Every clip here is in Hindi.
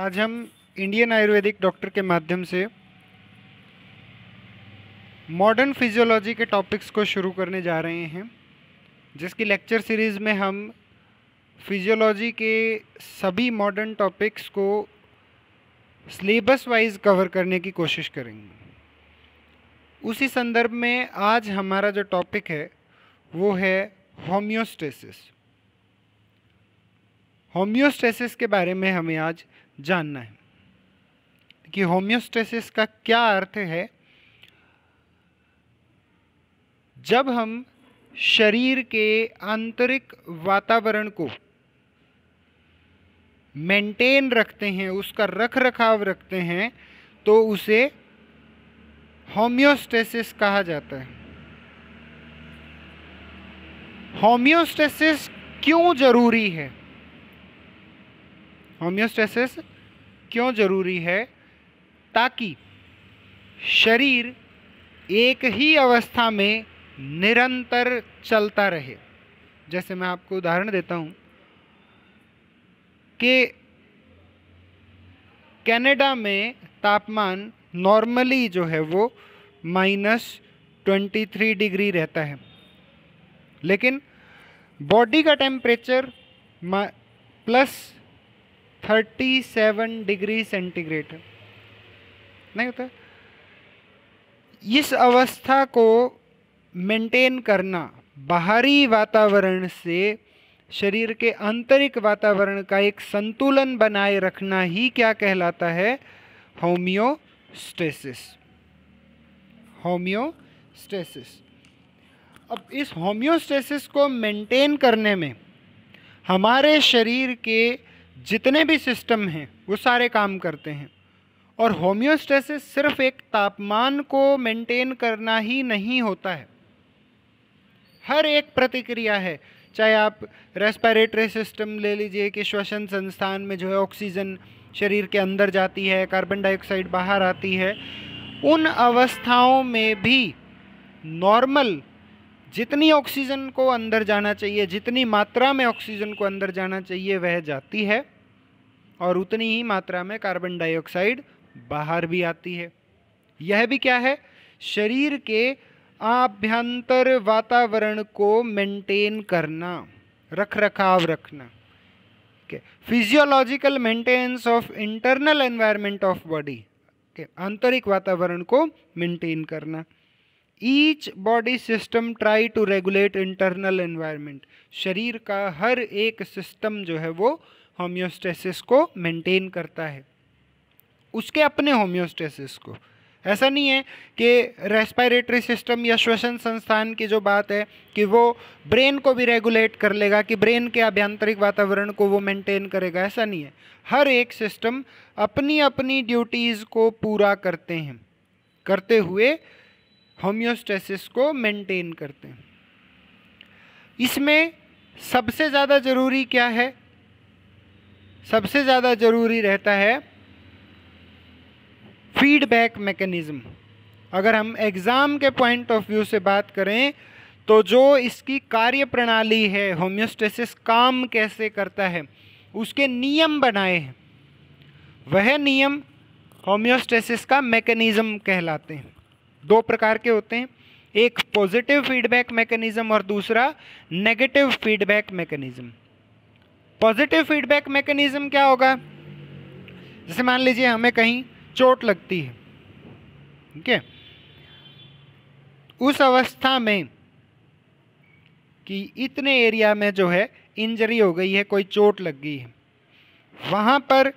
आज हम इंडियन आयुर्वेदिक डॉक्टर के माध्यम से मॉडर्न फिजियोलॉजी के टॉपिक्स को शुरू करने जा रहे हैं जिसकी लेक्चर सीरीज़ में हम फिजियोलॉजी के सभी मॉडर्न टॉपिक्स को सिलेबस वाइज कवर करने की कोशिश करेंगे उसी संदर्भ में आज हमारा जो टॉपिक है वो है होम्योस्टेसिस होम्योस्टेसिस के बारे में हमें आज जानना है कि होम्योस्टेसिस का क्या अर्थ है जब हम शरीर के आंतरिक वातावरण को मेंटेन रखते हैं उसका रख रखाव रखते हैं तो उसे होम्योस्टेसिस कहा जाता है होम्योस्टेसिस क्यों ज़रूरी है होम्योस्टेसिस क्यों ज़रूरी है ताकि शरीर एक ही अवस्था में निरंतर चलता रहे जैसे मैं आपको उदाहरण देता हूँ कि कनाडा में तापमान नॉर्मली जो है वो माइनस ट्वेंटी थ्री डिग्री रहता है लेकिन बॉडी का temperature plus thirty seven degree centigrade नहीं होता इस अवस्था को मेंटेन करना बाहरी वातावरण से शरीर के आंतरिक वातावरण का एक संतुलन बनाए रखना ही क्या कहलाता है होम्योस्टेसिस होम्योस्टेसिस अब इस होम्योस्टेसिस को मेंटेन करने में हमारे शरीर के जितने भी सिस्टम हैं वो सारे काम करते हैं और होम्योस्टेसिस सिर्फ एक तापमान को मेंटेन करना ही नहीं होता है हर एक प्रतिक्रिया है चाहे आप रेस्पिरेटरी सिस्टम ले लीजिए कि श्वसन संस्थान में जो है ऑक्सीजन शरीर के अंदर जाती है कार्बन डाइऑक्साइड बाहर आती है उन अवस्थाओं में भी नॉर्मल जितनी ऑक्सीजन को अंदर जाना चाहिए जितनी मात्रा में ऑक्सीजन को अंदर जाना चाहिए वह जाती है और उतनी ही मात्रा में कार्बन डाइऑक्साइड बाहर भी आती है यह भी क्या है शरीर के आभ्यंतर वातावरण को मेंटेन करना रख रखाव रखना के physiological maintenance of internal environment of body के आंतरिक वातावरण को मेंटेन करना each body system try to regulate internal environment शरीर का हर एक सिस्टम जो है वो होम्योस्टेसिस को मेंटेन करता है उसके अपने होम्योस्टेसिस को ऐसा नहीं है कि रेस्पायरेटरी सिस्टम या श्वसन संस्थान की जो बात है कि वो ब्रेन को भी रेगुलेट कर लेगा कि ब्रेन के अभ्यांतरिक वातावरण को वो मेंटेन करेगा ऐसा नहीं है हर एक सिस्टम अपनी अपनी ड्यूटीज़ को पूरा करते हैं करते हुए होम्योस्टेसिस को मेंटेन करते हैं इसमें सबसे ज़्यादा ज़रूरी क्या है सबसे ज़्यादा ज़रूरी रहता है फीडबैक मैकेनिज़्म अगर हम एग्ज़ाम के पॉइंट ऑफ व्यू से बात करें तो जो इसकी कार्य प्रणाली है होम्योस्टेसिस काम कैसे करता है उसके नियम बनाए हैं वह नियम होम्योस्टेसिस का मैकेनिज़्म कहलाते हैं दो प्रकार के होते हैं एक पॉजिटिव फीडबैक मैकेनिज़्म और दूसरा negative feedback mechanism positive feedback mechanism क्या होगा जैसे मान लीजिए हमें कहीं चोट लगती है ठीक है उस अवस्था में कि इतने एरिया में जो है इंजरी हो गई है कोई चोट लग गई है वहाँ पर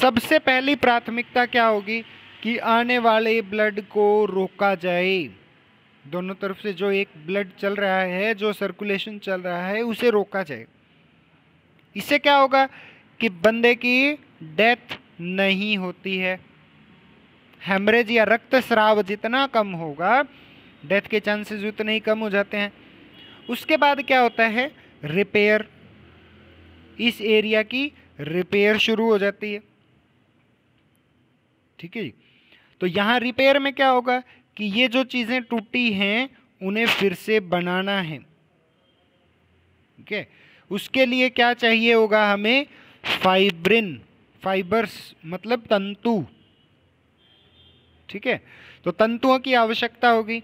सबसे पहली प्राथमिकता क्या होगी कि आने वाले ब्लड को रोका जाए दोनों तरफ से जो एक ब्लड चल रहा है जो सर्कुलेशन चल रहा है उसे रोका जाए इससे क्या होगा कि बंदे की डेथ नहीं होती है हेमरेज या रक्त श्राव जितना कम होगा डेथ के चांसेस उतने ही कम हो जाते हैं उसके बाद क्या होता है रिपेयर इस एरिया की रिपेयर शुरू हो जाती है ठीक है जी तो यहाँ रिपेयर में क्या होगा कि ये जो चीज़ें टूटी हैं उन्हें फिर से बनाना है ठीक है उसके लिए क्या चाहिए होगा हमें फाइब्रिन फाइबर्स मतलब तंतु ठीक है तो तंतुओं की आवश्यकता होगी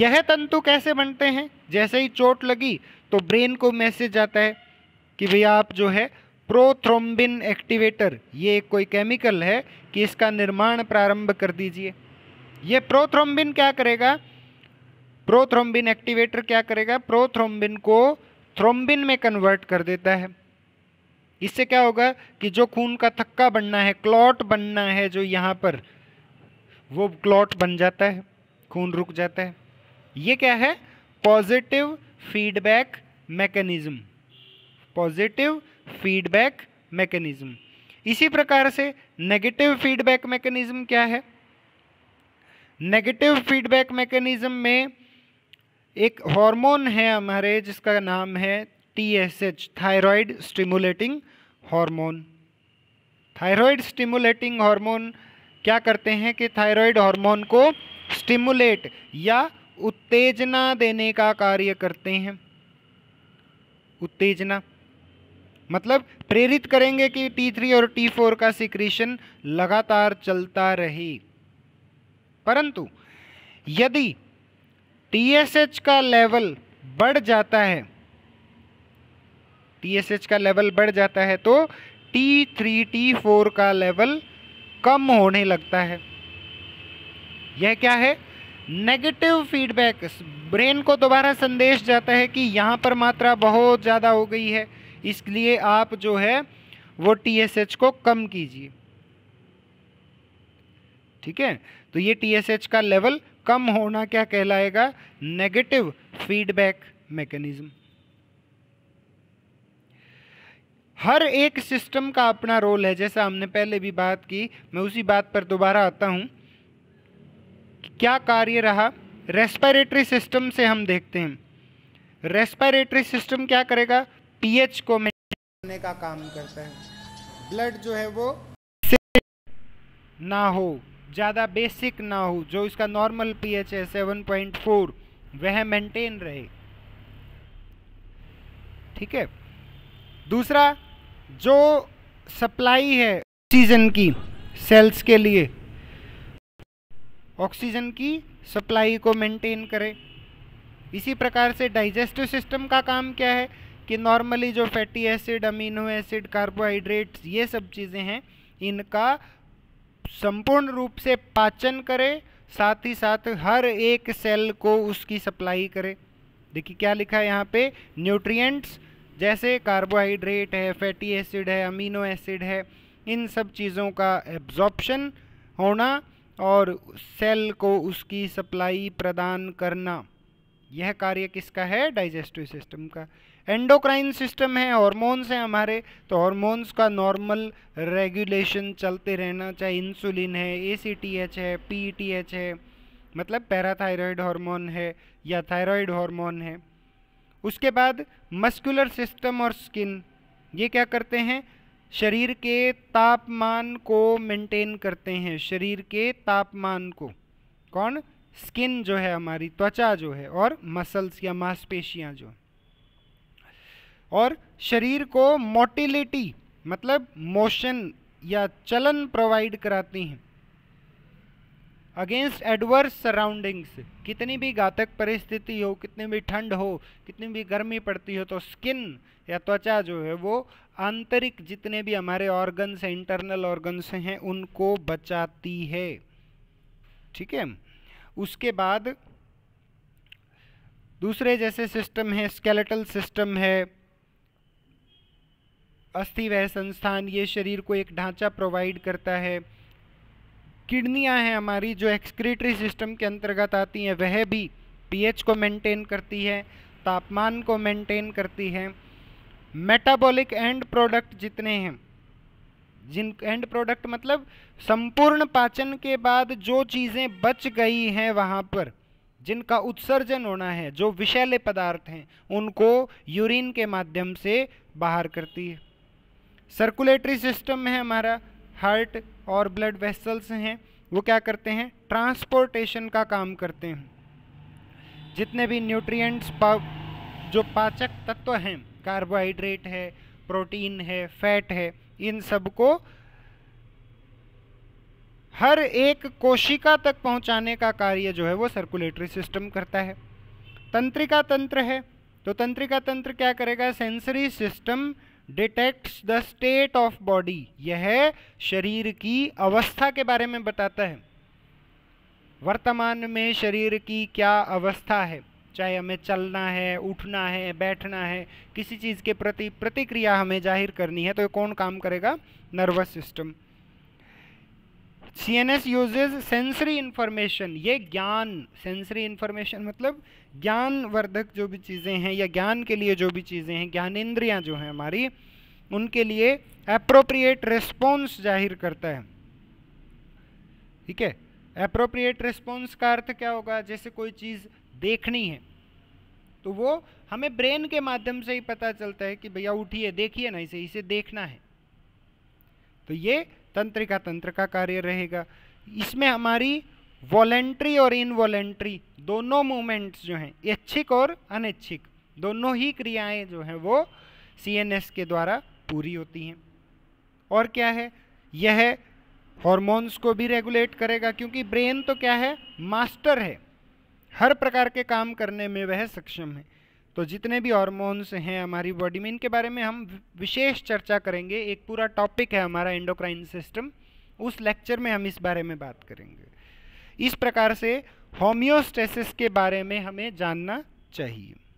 यह तंतु कैसे बनते हैं जैसे ही चोट लगी तो ब्रेन को मैसेज आता है कि भैया आप जो है प्रोथ्रोम्बिन एक्टिवेटर ये एक कोई केमिकल है कि इसका निर्माण प्रारंभ कर दीजिए यह प्रोथ्रोम्बिन क्या करेगा प्रोथ्रोम्बिन एक्टिवेटर क्या करेगा प्रोथ्रोम्बिन को थ्रोम्बिन में कन्वर्ट कर देता है इससे क्या होगा कि जो खून का थक्का बनना है क्लॉट बनना है जो यहाँ पर वो क्लॉट बन जाता है खून रुक जाता है ये क्या है positive feedback mechanism positive feedback mechanism इसी प्रकार से नेगेटिव फीडबैक मैकेनिज्म क्या है नेगेटिव फीडबैक मैकेनिज्म में एक हार्मोन है हमारे जिसका नाम है TSH thyroid stimulating hormone thyroid stimulating hormone क्या करते हैं कि थायराइड हार्मोन को स्टिमुलेट या उत्तेजना देने का कार्य करते हैं उत्तेजना मतलब प्रेरित करेंगे कि T3 और T4 का सिक्रीशन लगातार चलता रहे परंतु यदि टीएसएच का लेवल बढ़ जाता है टीएसएच का लेवल बढ़ जाता है तो टी थ्री टी फोर का लेवल कम होने लगता है यह क्या है नेगेटिव फीडबैक ब्रेन को दोबारा संदेश जाता है कि यहाँ पर मात्रा बहुत ज़्यादा हो गई है इसलिए आप जो है वो टीएसएच को कम कीजिए ठीक है तो ये टीएसएच का लेवल कम होना क्या कहलाएगा नेगेटिव फीडबैक मैकेनिज्म हर एक सिस्टम का अपना रोल है जैसा हमने पहले भी बात की मैं उसी बात पर दोबारा आता हूं क्या कार्य रहा रेस्पिरेटरी सिस्टम से हम देखते हैं रेस्पिरेटरी सिस्टम क्या करेगा पीएच को करने का काम करता है ब्लड जो है वो ना हो ज़्यादा बेसिक ना हो जो इसका नॉर्मल पीएच है सेवन पॉइंट फोर वह मेंटेन रहे ठीक है दूसरा जो सप्लाई है ऑक्सीजन की सेल्स के लिए ऑक्सीजन की सप्लाई को मेंटेन करें इसी प्रकार से डाइजेस्टिव सिस्टम का काम क्या है कि नॉर्मली जो fatty acid amino acid carbohydrates ये सब चीज़ें हैं इनका संपूर्ण रूप से पाचन करे साथ ही साथ हर एक सेल को उसकी सप्लाई करे देखिए क्या लिखा है यहाँ पे न्यूट्रिएंट्स जैसे कार्बोहाइड्रेट है फैटी एसिड है अमीनो एसिड है इन सब चीज़ों का एब्जॉर्प्शन होना और सेल को उसकी सप्लाई प्रदान करना यह कार्य किसका है डाइजेस्टिव सिस्टम का एंडोक्राइन सिस्टम है हॉर्मोन्स हैं हमारे तो हॉर्मोन्स का नॉर्मल रेगुलेशन चलते रहना चाहे इंसुलिन है ए सी टी एच है पी टी एच है मतलब पैराथायरॉयड हार्मोन है या थायरॉयड हार्मोन है उसके बाद मस्कुलर सिस्टम और स्किन ये क्या करते हैं शरीर के तापमान को मेंटेन करते हैं शरीर के तापमान को कौन स्किन जो है हमारी त्वचा जो है और मसल्स या मांसपेशियाँ जो और शरीर को मोटिलिटी मतलब मोशन या चलन प्रोवाइड कराती हैं अगेंस्ट एडवर्स सराउंडिंग्स कितनी भी घातक परिस्थिति हो कितनी भी ठंड हो कितनी भी गर्मी पड़ती हो तो स्किन या त्वचा जो है वो आंतरिक जितने भी हमारे ऑर्गन्स हैं इंटरनल ऑर्गन्स हैं उनको बचाती है ठीक है उसके बाद दूसरे जैसे सिस्टम है स्केलेटल सिस्टम है अस्थि वह संस्थान ये शरीर को एक ढांचा प्रोवाइड करता है किडनियाँ हैं हमारी जो एक्सक्रीटरी सिस्टम के अंतर्गत आती हैं वह भी पीएच को मेंटेन करती है तापमान को मेंटेन करती है मेटाबॉलिक एंड प्रोडक्ट जितने हैं जिन एंड प्रोडक्ट मतलब संपूर्ण पाचन के बाद जो चीज़ें बच गई हैं वहाँ पर जिनका उत्सर्जन होना है जो विषैले पदार्थ हैं उनको यूरिन के माध्यम से बाहर करती है सर्कुलेटरी सिस्टम में है हमारा हार्ट और ब्लड वेसल्स हैं वो क्या करते हैं ट्रांसपोर्टेशन का काम करते हैं जितने भी न्यूट्रिएंट्स पा जो पाचक तत्व हैं कार्बोहाइड्रेट है प्रोटीन है फैट है इन सब को हर एक कोशिका तक पहुंचाने का कार्य जो है वो सर्कुलेटरी सिस्टम करता है तंत्रिका तंत्र है तो तंत्रिका तंत्र क्या करेगा sensory system detects the state of body यह शरीर की अवस्था के बारे में बताता है वर्तमान में शरीर की क्या अवस्था है चाहे हमें चलना है उठना है बैठना है किसी चीज़ के प्रति प्रतिक्रिया हमें जाहिर करनी है तो ये कौन काम करेगा nervous system C N S uses sensory information ये ज्ञान सेंसरी इन्फॉर्मेशन मतलब ज्ञानवर्धक जो भी चीज़ें हैं या ज्ञान के लिए जो भी चीज़ें हैं ज्ञानेन्द्रियाँ जो हैं हमारी उनके लिए अप्रोप्रिएट रिस्पॉन्स जाहिर करता है ठीक है अप्रोप्रिएट रिस्पॉन्स का अर्थ क्या होगा जैसे कोई चीज़ देखनी है तो वो हमें ब्रेन के माध्यम से ही पता चलता है कि भैया उठिए देखिए ना इसे इसे देखना है तो ये तंत्रिका तंत्र का कार्य रहेगा इसमें हमारी वॉलेंट्री और इनवॉलेंट्री दोनों मूवमेंट्स जो हैं इच्छिक और अनैच्छिक दोनों ही क्रियाएं जो हैं वो सीएनएस के द्वारा पूरी होती हैं और क्या है यह हॉर्मोन्स को भी रेगुलेट करेगा क्योंकि ब्रेन तो क्या है मास्टर है हर प्रकार के काम करने में वह सक्षम है तो जितने भी हॉर्मोन्स हैं हमारी बॉडी में इनके बारे में हम विशेष चर्चा करेंगे एक पूरा टॉपिक है हमारा एंडोक्राइन सिस्टम उस लेक्चर में हम इस बारे में बात करेंगे इस प्रकार से होम्योस्टेसिस के बारे में हमें जानना चाहिए